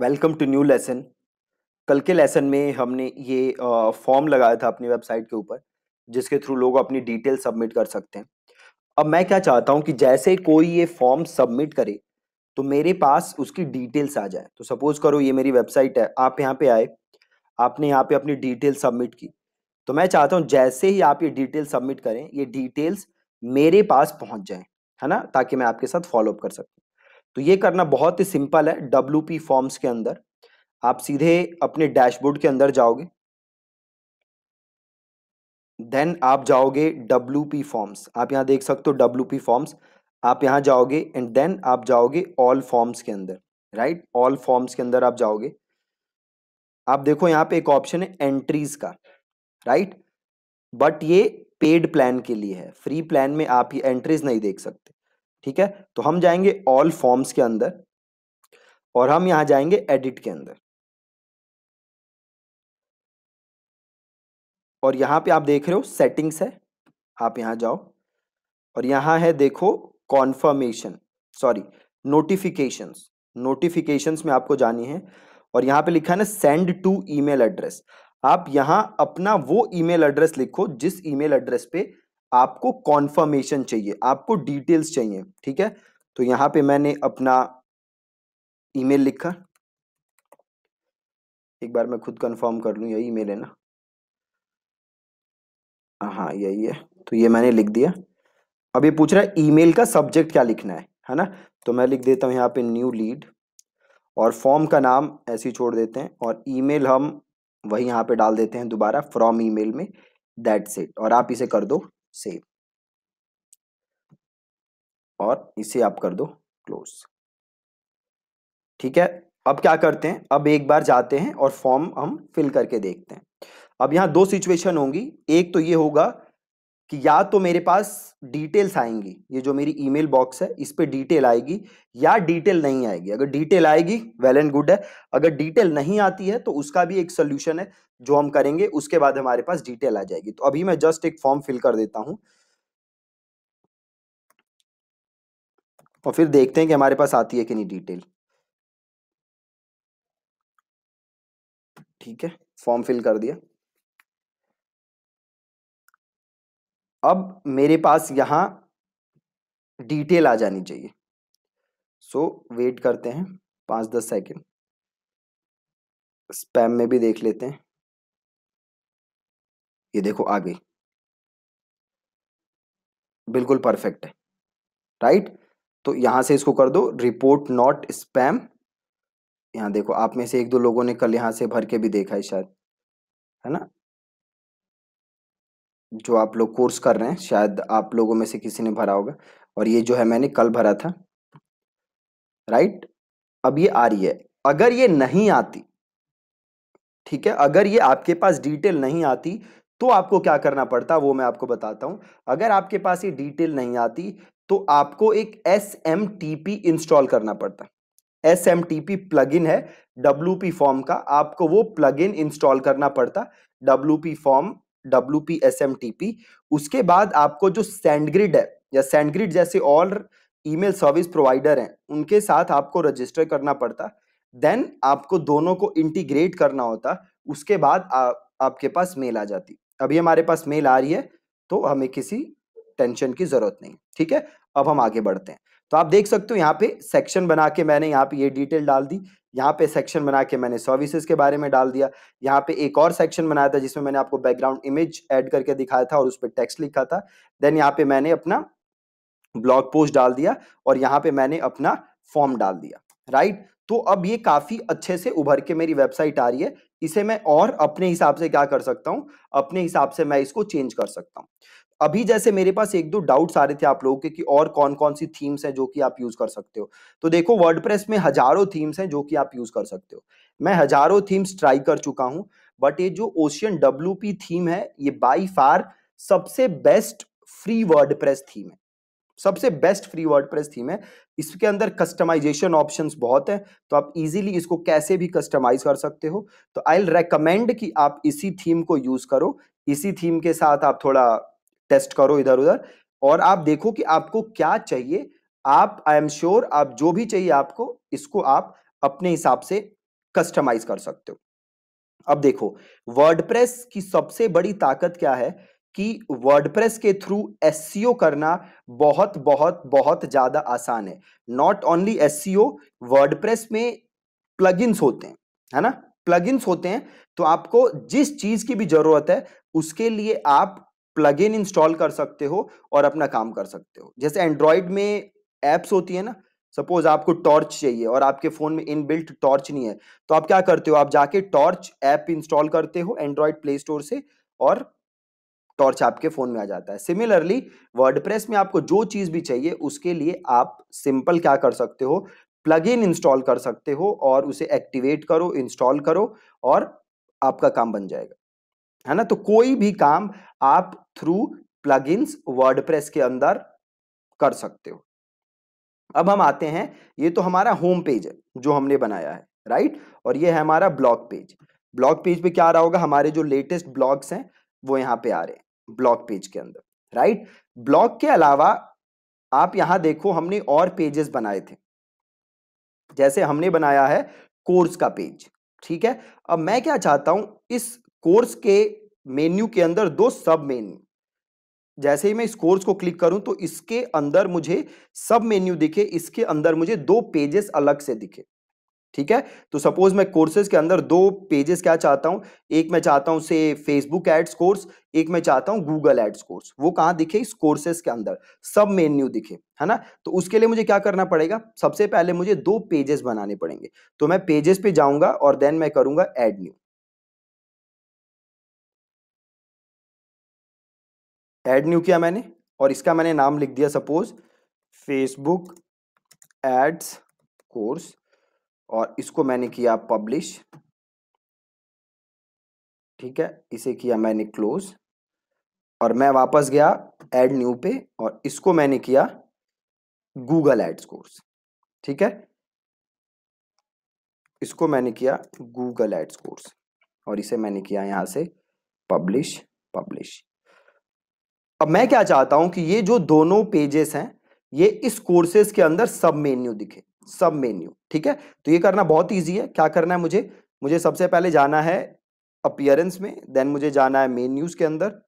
Welcome to new lesson कल के lesson में हमने ये फॉर्म लगाया था अपनी वेबसाइट के ऊपर जिसके थ्रू लोग अपनी डिटेल सबमिट कर सकते हैं अब मैं क्या चाहता हूँ कि जैसे कोई ये फॉर्म सबमिट करे तो मेरे पास उसकी डिटेल्स आ जाए तो सपोज करो ये मेरी वेबसाइट है आप यहाँ पे आए आपने यहाँ पे अपनी डिटेल सबमिट की तो मैं चाहता हूँ जैसे ही आप ये डिटेल सबमिट करें ये डिटेल्स मेरे पास पहुँच जाए है ना ताकि मैं आपके साथ फॉलोअप कर सकूँ तो ये करना बहुत ही सिंपल है डब्ल्यू फॉर्म्स के अंदर आप सीधे अपने डैशबोर्ड के अंदर जाओगे देन आप जाओगे डब्ल्यू फॉर्म्स आप यहां देख सकते हो डब्ल्यू फॉर्म्स आप यहां जाओगे एंड देन आप जाओगे ऑल फॉर्म्स के अंदर राइट ऑल फॉर्म्स के अंदर आप जाओगे आप देखो यहां पे एक ऑप्शन है एंट्रीज का राइट बट ये पेड प्लान के लिए है फ्री प्लान में आप ये एंट्रीज नहीं देख सकते ठीक है तो हम जाएंगे ऑल फॉर्म्स के अंदर और हम यहां जाएंगे एडिट के अंदर और यहां पे आप देख रहे हो सेटिंग्स है आप यहां जाओ और यहां है देखो कॉन्फर्मेशन सॉरी नोटिफिकेशंस नोटिफिकेशंस में आपको जानी है और यहां पे लिखा है ना सेंड टू ईमेल एड्रेस आप यहां अपना वो ईमेल एड्रेस लिखो जिस ईमेल एड्रेस पे आपको कॉन्फर्मेशन चाहिए आपको डिटेल्स चाहिए ठीक है तो यहाँ पे मैंने अपना ईमेल लिखा एक बार मैं खुद कंफर्म कर लू यही ईमेल है ना हाँ, हाँ यही है तो ये मैंने लिख दिया अब ये पूछ रहा है ईमेल का सब्जेक्ट क्या लिखना है है ना तो मैं लिख देता हूँ यहाँ पे न्यू लीड और फॉर्म का नाम ऐसे ही छोड़ देते हैं और ईमेल हम वही यहाँ पे डाल देते हैं दोबारा फ्रॉम ईमेल में दैट सेट और आप इसे कर दो सेव और इसे आप कर दो क्लोज ठीक है अब क्या करते हैं अब एक बार जाते हैं और फॉर्म हम फिल करके देखते हैं अब यहां दो सिचुएशन होंगी एक तो ये होगा कि या तो मेरे पास डिटेल्स आएंगी ये जो मेरी ईमेल बॉक्स है इस पर डिटेल आएगी या डिटेल नहीं आएगी अगर डिटेल आएगी वेल एंड गुड है अगर डिटेल नहीं आती है तो उसका भी एक सोल्यूशन है जो हम करेंगे उसके बाद हमारे पास डिटेल आ जाएगी तो अभी मैं जस्ट एक फॉर्म फिल कर देता हूं और फिर देखते हैं कि हमारे पास आती है कि नहीं डिटेल ठीक है फॉर्म फिल कर दिया अब मेरे पास यहाँ डिटेल आ जानी चाहिए सो so, वेट करते हैं पाँच दस सेकेंड स्पैम में भी देख लेते हैं ये देखो आ गई बिल्कुल परफेक्ट है राइट तो यहाँ से इसको कर दो रिपोर्ट नॉट स्पैम यहाँ देखो आप में से एक दो लोगों ने कल यहाँ से भर के भी देखा है शायद है ना जो आप लोग कोर्स कर रहे हैं शायद आप लोगों में से किसी ने भरा होगा और ये जो है मैंने कल भरा था राइट अब ये आ रही है अगर ये नहीं आती ठीक है अगर ये आपके पास डिटेल नहीं आती तो आपको क्या करना पड़ता वो मैं आपको बताता हूं अगर आपके पास ये डिटेल नहीं आती तो आपको एक S M T P install करना पड़ता S M T P plug in है डब्ल्यू पी फॉर्म का आपको वो प्लग इन इंस्टॉल करना पड़ता W P form W P S M T P उसके बाद आपको जो सैंडग्रिड है या सैंडग्रिड जैसे और ईमेल सर्विस प्रोवाइडर हैं उनके साथ आपको रजिस्टर करना पड़ता देन आपको दोनों को इंटीग्रेट करना होता उसके बाद आ, आपके पास मेल आ जाती अभी हमारे पास मेल आ रही है तो हमें किसी टेंशन की ज़रूरत नहीं ठीक है अब हम आगे बढ़ते हैं तो आप देख सकते हो यहाँ पे सेक्शन बना के मैंने यहाँ पे ये डिटेल डाल दी यहाँ पे सेक्शन बना के मैंने सर्विसेज के बारे में डाल दिया यहाँ पे एक और सेक्शन बनाया था जिसमें मैंने आपको बैकग्राउंड इमेज ऐड करके दिखाया था और उस पर टेक्स्ट लिखा था देन यहाँ पे मैंने अपना ब्लॉग पोस्ट डाल दिया और यहाँ पे मैंने अपना फॉर्म डाल दिया राइट तो अब ये काफी अच्छे से उभर के मेरी वेबसाइट आ रही है इसे मैं और अपने हिसाब से क्या कर सकता हूँ अपने हिसाब से मैं इसको चेंज कर सकता हूँ अभी जैसे मेरे पास एक दो डाउट्स आ रहे थे आप लोगों के कि और कौन कौन सी थीम्स हैं जो कि आप यूज कर सकते हो तो देखो वर्ड में हजारों थीम्स हैं जो कि आप यूज कर सकते हो मैं हजारों थीम्स ट्राई कर चुका हूं बट ये जो ओशियन डब्ल्यू थीम है ये बाई फार सबसे बेस्ट फ्री वर्ड थीम है सबसे बेस्ट फ्री वर्ड थीम है इसके अंदर कस्टमाइजेशन ऑप्शन बहुत है तो आप इजीली इसको कैसे भी कस्टमाइज कर सकते हो तो आई विल रेकमेंड कि आप इसी थीम को यूज करो इसी थीम के साथ आप थोड़ा टेस्ट करो इधर उधर और आप देखो कि आपको क्या चाहिए आप आई एम श्योर आप जो भी चाहिए आपको इसको आप अपने हिसाब से कस्टमाइज कर सकते हो अब देखो वर्डप्रेस की सबसे बड़ी ताकत क्या है कि वर्डप्रेस के थ्रू एस e करना बहुत बहुत बहुत ज़्यादा आसान है नॉट ओनली एस वर्डप्रेस में प्लगइन्स होते हैं है ना प्लगइन्स होते हैं तो आपको जिस चीज़ की भी ज़रूरत है उसके लिए आप प्लग इन इंस्टॉल कर सकते हो और अपना काम कर सकते हो जैसे एंड्रॉयड में एप्स होती है ना सपोज आपको टॉर्च चाहिए और आपके फ़ोन में इनबिल्ट टॉर्च नहीं है तो आप क्या करते हो आप जाके टॉर्च ऐप इंस्टॉल करते हो एंड्रॉयड प्ले स्टोर से और टॉर्च आपके फ़ोन में आ जाता है सिमिलरली वर्डप्रेस में आपको जो चीज़ भी चाहिए उसके लिए आप सिंपल क्या कर सकते हो प्लग इन इंस्टॉल कर सकते हो और उसे एक्टिवेट करो इंस्टॉल करो और आपका काम बन जाएगा है ना तो कोई भी काम आप थ्रू प्लगइन्स वर्डप्रेस के अंदर कर सकते हो अब हम आते हैं ये तो हमारा होम पेज है जो हमने बनाया है राइट और ये है हमारा ब्लॉग पेज ब्लॉग पेज पे क्या आ रहा होगा हमारे जो लेटेस्ट ब्लॉग्स हैं वो यहाँ पे आ रहे हैं ब्लॉग पेज के अंदर राइट ब्लॉग के अलावा आप यहाँ देखो हमने और पेजेस बनाए थे जैसे हमने बनाया है कोर्स का पेज ठीक है अब मैं क्या चाहता हूं इस कोर्स के मेन्यू के अंदर दो सब मेन्यू जैसे ही मैं इस कोर्स को क्लिक करूं तो इसके अंदर मुझे सब मेन्यू दिखे इसके अंदर मुझे दो पेजेस अलग से दिखे ठीक है तो सपोज मैं कोर्सेज के अंदर दो पेजेस क्या चाहता हूं एक मैं चाहता हूं से फेसबुक एड्स कोर्स एक मैं चाहता हूं गूगल एड्स कोर्स वो कहाँ दिखे इस कोर्सेज के अंदर सब मेन्यू दिखे है ना तो उसके लिए मुझे क्या करना पड़ेगा सबसे पहले मुझे दो पेजेस बनाने पड़ेंगे तो मैं पेजेस पे जाऊंगा और देन मैं करूंगा एड न्यू ऐड न्यू किया मैंने और इसका मैंने नाम लिख दिया सपोज फेसबुक एड्स कोर्स और इसको मैंने किया पब्लिश ठीक है इसे किया मैंने क्लोज और मैं वापस गया एड न्यू पे और इसको मैंने किया गूगल एड्स कोर्स ठीक है इसको मैंने किया गूगल एड्स कोर्स और इसे मैंने किया यहां से पब्लिश पब्लिश अब मैं क्या चाहता हूं कि ये जो दोनों पेजेस हैं ये इस कोर्सेज के अंदर सब मेन्यू दिखे सब मेन्यू ठीक है तो ये करना बहुत ईजी है क्या करना है मुझे मुझे सबसे पहले जाना है अपियरेंस में देन मुझे जाना है मेन्यूज के अंदर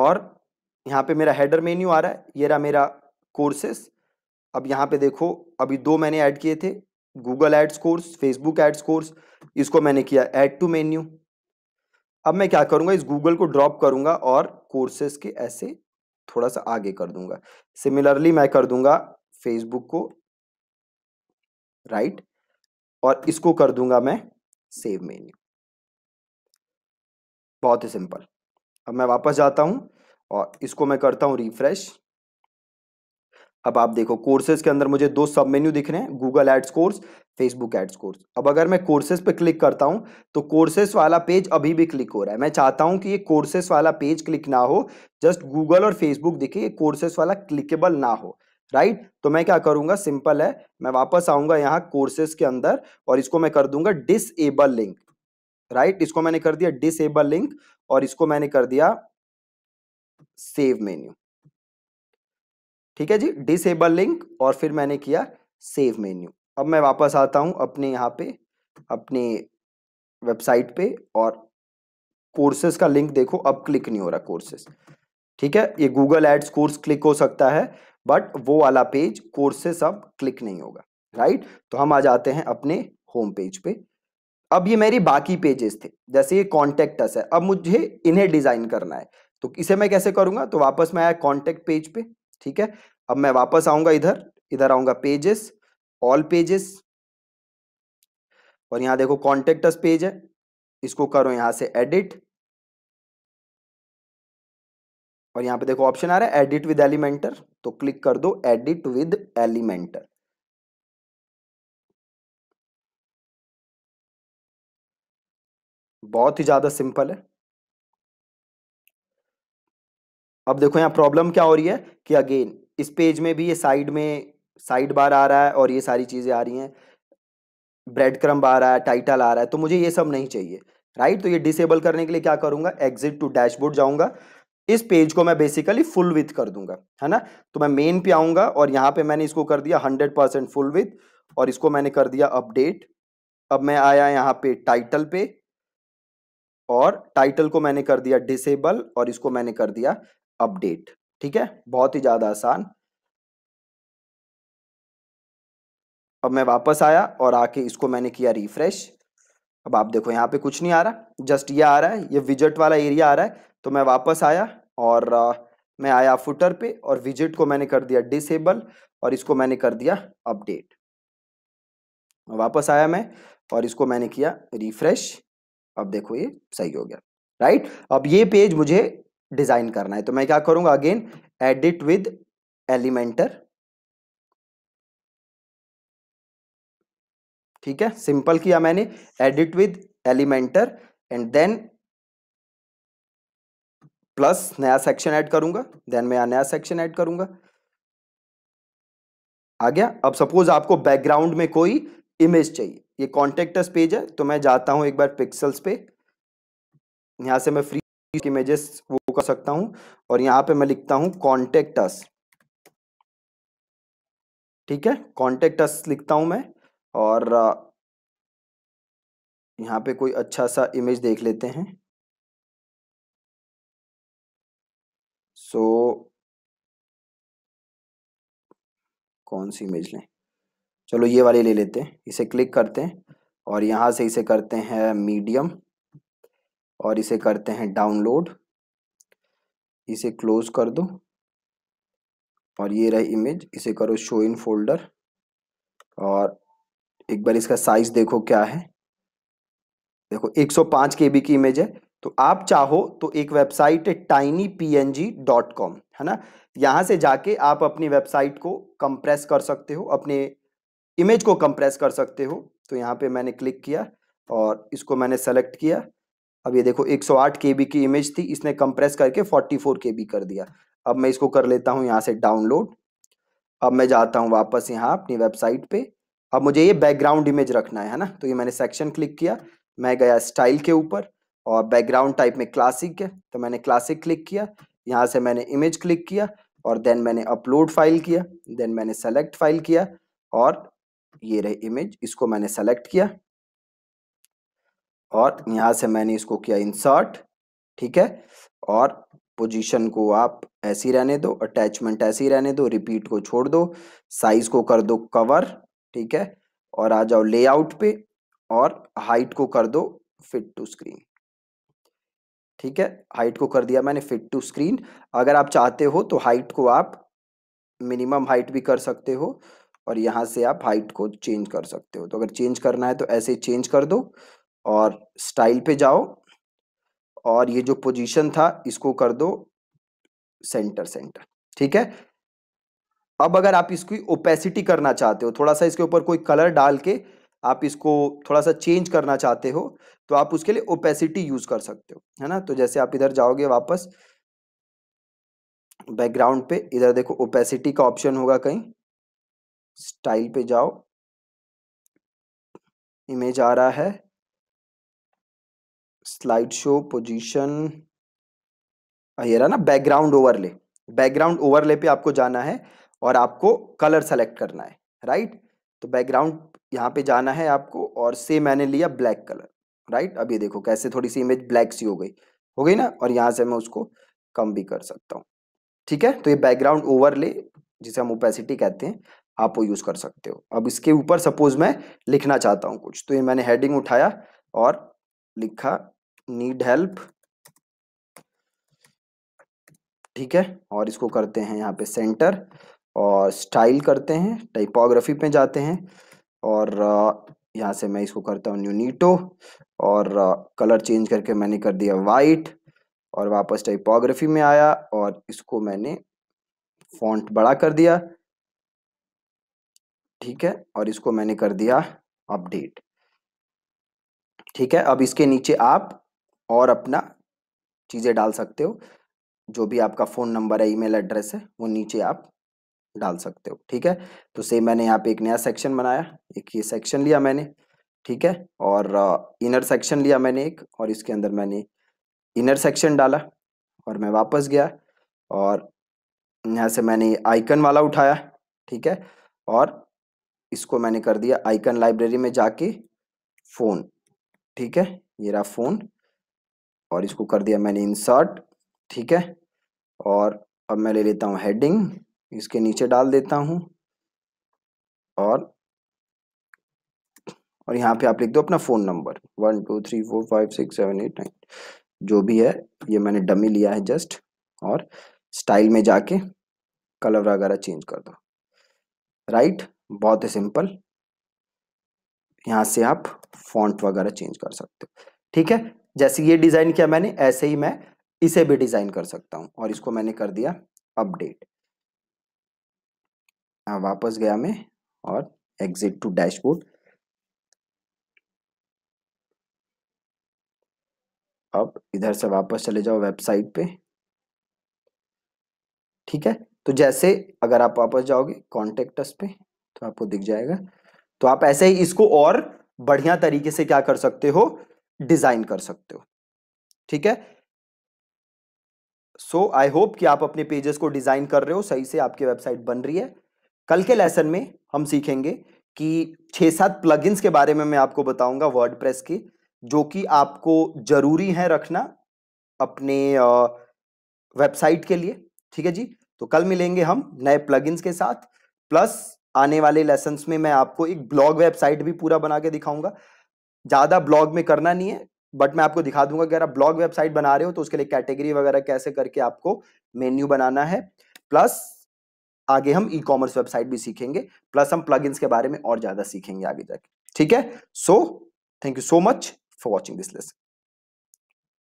और यहाँ पे मेरा हेडर मेन्यू आ रहा है ये रहा मेरा कोर्सेस अब यहाँ पे देखो अभी दो मैंने ऐड किए थे Google ads course Facebook ads course इसको मैंने किया एड टू मेन्यू अब मैं क्या करूंगा इस गूगल को ड्रॉप करूंगा और कोर्सेस के ऐसे थोड़ा सा आगे कर दूंगा सिमिलरली मैं कर दूंगा फेसबुक को राइट और इसको कर दूंगा मैं सेव मेन्यू बहुत ही सिंपल अब मैं वापस जाता हूं और इसको मैं करता हूं रिफ्रेश अब आप देखो कोर्सेज के अंदर मुझे दो सब मेन्यू दिख रहे हैं Google ads course Facebook ads course अब अगर मैं कोर्सेज पे क्लिक करता हूँ तो कोर्सेज वाला पेज अभी भी क्लिक हो रहा है मैं चाहता हूँ कि ये कोर्सेज वाला पेज क्लिक ना हो जस्ट गूगल और फेसबुक दिखे ये कोर्सेज वाला क्लिकेबल ना हो राइट right? तो मैं क्या करूंगा सिंपल है मैं वापस आऊंगा यहाँ कोर्सेज के अंदर और इसको मैं कर दूंगा डिसेबल लिंक राइट इसको मैंने कर दिया डिसेबल लिंक और इसको मैंने कर दिया सेव मेन्यू ठीक है जी डिसेबल लिंक और फिर मैंने किया सेव मेन्यू अब मैं वापस आता हूँ अपने यहाँ पे अपने वेबसाइट पे और कोर्सेज का लिंक देखो अब क्लिक नहीं हो रहा कोर्सेज ठीक है ये गूगल एड्स कोर्स क्लिक हो सकता है बट वो वाला पेज कोर्सेस अब क्लिक नहीं होगा राइट तो हम आ जाते हैं अपने होम पेज पे अब ये मेरी बाकी पेजेस थे जैसे ये कॉन्टेक्ट अस है अब मुझे इन्हें डिजाइन करना है तो इसे मैं कैसे करूंगा तो वापस मैं आया कॉन्टेक्ट पेज पे ठीक है अब मैं वापस आऊंगा इधर इधर आऊंगा पेजेस ऑल पेजेस और यहां देखो कॉन्टेक्ट पेज है इसको करो यहां से एडिट और यहां पे देखो ऑप्शन आ रहा है एडिट विद एलिमेंटर तो क्लिक कर दो एडिट विद एलिमेंटर बहुत ही ज़्यादा सिंपल है अब देखो यहाँ प्रॉब्लम क्या हो रही है कि अगेन इस पेज में भी ये साइड में साइड बार आ रहा है और ये सारी चीज़ें आ रही हैं ब्रेड क्रम आ रहा है टाइटल आ रहा है तो मुझे ये सब नहीं चाहिए राइट तो ये डिसेबल करने के लिए क्या करूँगा एग्जिट टू डैशबोर्ड जाऊँगा इस पेज को मैं बेसिकली फुल विथ कर दूंगा है ना तो मैं मेन पे आऊँगा और यहाँ पे मैंने इसको कर दिया हंड्रेड परसेंट फुल विथ और इसको मैंने कर दिया अपडेट अब मैं आया यहाँ पे टाइटल पे और टाइटल को मैंने कर दिया डिसेबल और इसको मैंने कर दिया अपडेट ठीक है बहुत ही ज़्यादा आसान अब मैं वापस आया और आके इसको मैंने किया रिफ्रेश अब आप देखो यहाँ पे कुछ नहीं आ रहा जस्ट ये आ रहा है ये विजिट वाला एरिया आ रहा है तो मैं वापस आया और आ, मैं आया फुटर पे और विजिट को मैंने कर दिया डिसेबल और इसको मैंने कर दिया अपडेट वापस आया मैं और इसको मैंने किया रिफ्रेश अब देखो ये सही हो गया राइट अब ये पेज मुझे डिज़ाइन करना है तो मैं क्या करूंगा अगेन एडिट विद एलिमेंटर ठीक है सिंपल किया मैंने edit with Elementor and then plus नया सेक्शन ऐड करूंगा देन मैं नया सेक्शन ऐड करूंगा आ गया अब सपोज आपको बैकग्राउंड में कोई इमेज चाहिए ये कॉन्टेक्टस पेज है तो मैं जाता हूं एक बार पिक्सल्स पे यहां से मैं फ्री इमेजेस वो कर सकता हूं और यहां पे मैं लिखता हूं कॉन्टेक्ट अस ठीक है कॉन्टेक्ट अस लिखता हूं मैं और यहां पे कोई अच्छा सा इमेज देख लेते हैं सो कौन सी इमेज लें चलो ये वाली ले लेते हैं इसे क्लिक करते हैं और यहां से इसे करते हैं मीडियम और इसे करते हैं डाउनलोड इसे क्लोज कर दो और ये रही इमेज इसे करो शो इन फोल्डर और एक बार इसका साइज देखो क्या है देखो 105 केबी की इमेज है तो आप चाहो तो एक वेबसाइट है tiny P N G dot com है ना यहाँ से जाके आप अपनी वेबसाइट को कंप्रेस कर सकते हो अपने इमेज को कंप्रेस कर सकते हो तो यहाँ पे मैंने क्लिक किया और इसको मैंने सेलेक्ट किया अब ये देखो 108 सौ की इमेज थी इसने कंप्रेस करके 44 फोर कर दिया अब मैं इसको कर लेता हूँ यहाँ से डाउनलोड अब मैं जाता हूँ वापस यहाँ अपनी वेबसाइट पे अब मुझे ये बैकग्राउंड इमेज रखना है ना तो ये मैंने सेक्शन क्लिक किया मैं गया स्टाइल के ऊपर और बैकग्राउंड टाइप में क्लासिक है तो मैंने क्लासिक क्लिक किया यहाँ से मैंने इमेज क्लिक किया और देन मैंने अपलोड फाइल किया देन मैंने सेलेक्ट फाइल किया और ये रही इमेज इसको मैंने सेलेक्ट किया और यहाँ से मैंने इसको किया इंसर्ट ठीक है और पोजीशन को आप ऐसी रहने दो अटैचमेंट ऐसी रहने दो रिपीट को छोड़ दो साइज को कर दो कवर ठीक है और आ जाओ लेआउट पे और हाइट को कर दो फिट टू स्क्रीन ठीक है हाइट को कर दिया मैंने फिट टू स्क्रीन अगर आप चाहते हो तो हाइट को आप मिनिमम हाइट भी कर सकते हो और यहाँ से आप हाइट को चेंज कर सकते हो तो अगर चेंज करना है तो ऐसे चेंज कर दो और स्टाइल पे जाओ और ये जो पोजीशन था इसको कर दो सेंटर सेंटर ठीक है अब अगर आप इसकी ओपेसिटी करना चाहते हो थोड़ा सा इसके ऊपर कोई कलर डाल के आप इसको थोड़ा सा चेंज करना चाहते हो तो आप उसके लिए ओपेसिटी यूज कर सकते हो है ना तो जैसे आप इधर जाओगे वापस बैकग्राउंड पे इधर देखो ओपेसिटी का ऑप्शन होगा कहीं स्टाइल पे जाओ इमेज आ रहा है स्लाइड शो पोजीशन ये रहा ना बैकग्राउंड ओवरले बैकग्राउंड ओवरले पे आपको जाना है और आपको कलर सेलेक्ट करना है राइट तो बैकग्राउंड यहाँ पे जाना है आपको और से मैंने लिया ब्लैक कलर राइट अब ये देखो कैसे थोड़ी सी इमेज ब्लैक सी हो गई हो गई ना और यहाँ से मैं उसको कम भी कर सकता हूँ ठीक है तो ये बैकग्राउंड ओवरले जिसे हम ओपेसिटी कहते हैं आप वो यूज़ कर सकते हो अब इसके ऊपर सपोज मैं लिखना चाहता हूँ कुछ तो ये मैंने हेडिंग उठाया और लिखा नीड हेल्प ठीक है और इसको करते हैं यहाँ पे सेंटर और स्टाइल करते हैं टाइपोग्राफी पे जाते हैं और यहाँ से मैं इसको करता हूँ न्यूनीटो और कलर चेंज करके मैंने कर दिया वाइट और वापस टाइपोग्राफी में आया और इसको मैंने फॉन्ट बड़ा कर दिया ठीक है और इसको मैंने कर दिया अपडेट ठीक है अब इसके नीचे आप और अपना चीज़ें डाल सकते हो जो भी आपका फ़ोन नंबर है ईमेल एड्रेस है वो नीचे आप डाल सकते हो ठीक है तो सेम मैंने यहाँ पे एक नया सेक्शन बनाया एक ये सेक्शन लिया मैंने ठीक है और इनर सेक्शन लिया मैंने एक और इसके अंदर मैंने इनर सेक्शन डाला और मैं वापस गया और यहाँ से मैंने आइकन वाला उठाया ठीक है और इसको मैंने कर दिया आइकन लाइब्रेरी में जाके फ़ोन ठीक है ये रहा फ़ोन और इसको कर दिया मैंने इंसर्ट ठीक है और अब मैं ले लेता हूँ हेडिंग इसके नीचे डाल देता हूँ और और यहाँ पे आप लिख दो अपना phone number one two three four five six seven eight nine जो भी है ये मैंने डमी लिया है जस्ट और स्टाइल में जाके कलर वगैरह चेंज कर दो राइट बहुत ही सिंपल यहाँ से आप फॉन्ट वगैरह चेंज कर सकते हो ठीक है जैसे ये डिज़ाइन किया मैंने ऐसे ही मैं इसे भी डिज़ाइन कर सकता हूं और इसको मैंने कर दिया अपडेट वापस गया मैं और एग्जिट टू डैशबोर्ड अब इधर से वापस चले जाओ वेबसाइट पे ठीक है तो जैसे अगर आप वापस जाओगे कॉन्टेक्ट पे तो आपको दिख जाएगा तो आप ऐसे ही इसको और बढ़िया तरीके से क्या कर सकते हो डिजाइन कर सकते हो ठीक है सो आई होप कि आप अपने पेजेस को डिजाइन कर रहे हो सही से आपकी वेबसाइट बन रही है कल के लेसन में हम सीखेंगे कि छह सात प्लगइन्स के बारे में मैं आपको बताऊंगा वर्डप्रेस की जो कि आपको जरूरी है रखना अपने वेबसाइट के लिए ठीक है जी तो कल मिलेंगे हम नए प्लगइन्स के साथ प्लस आने वाले लेसन में मैं आपको एक ब्लॉग वेबसाइट भी पूरा बना के दिखाऊंगा ज़्यादा ब्लॉग में करना नहीं है बट मैं आपको दिखा दूंगा कि अगर आप ब्लॉग वेबसाइट बना रहे हो तो उसके लिए कैटेगरी वगैरह कैसे करके आपको मेन्यू बनाना है प्लस आगे हम ई कॉमर्स वेबसाइट भी सीखेंगे प्लस हम प्लग के बारे में और ज़्यादा सीखेंगे आगे जाके ठीक है so thank you so much for watching this lesson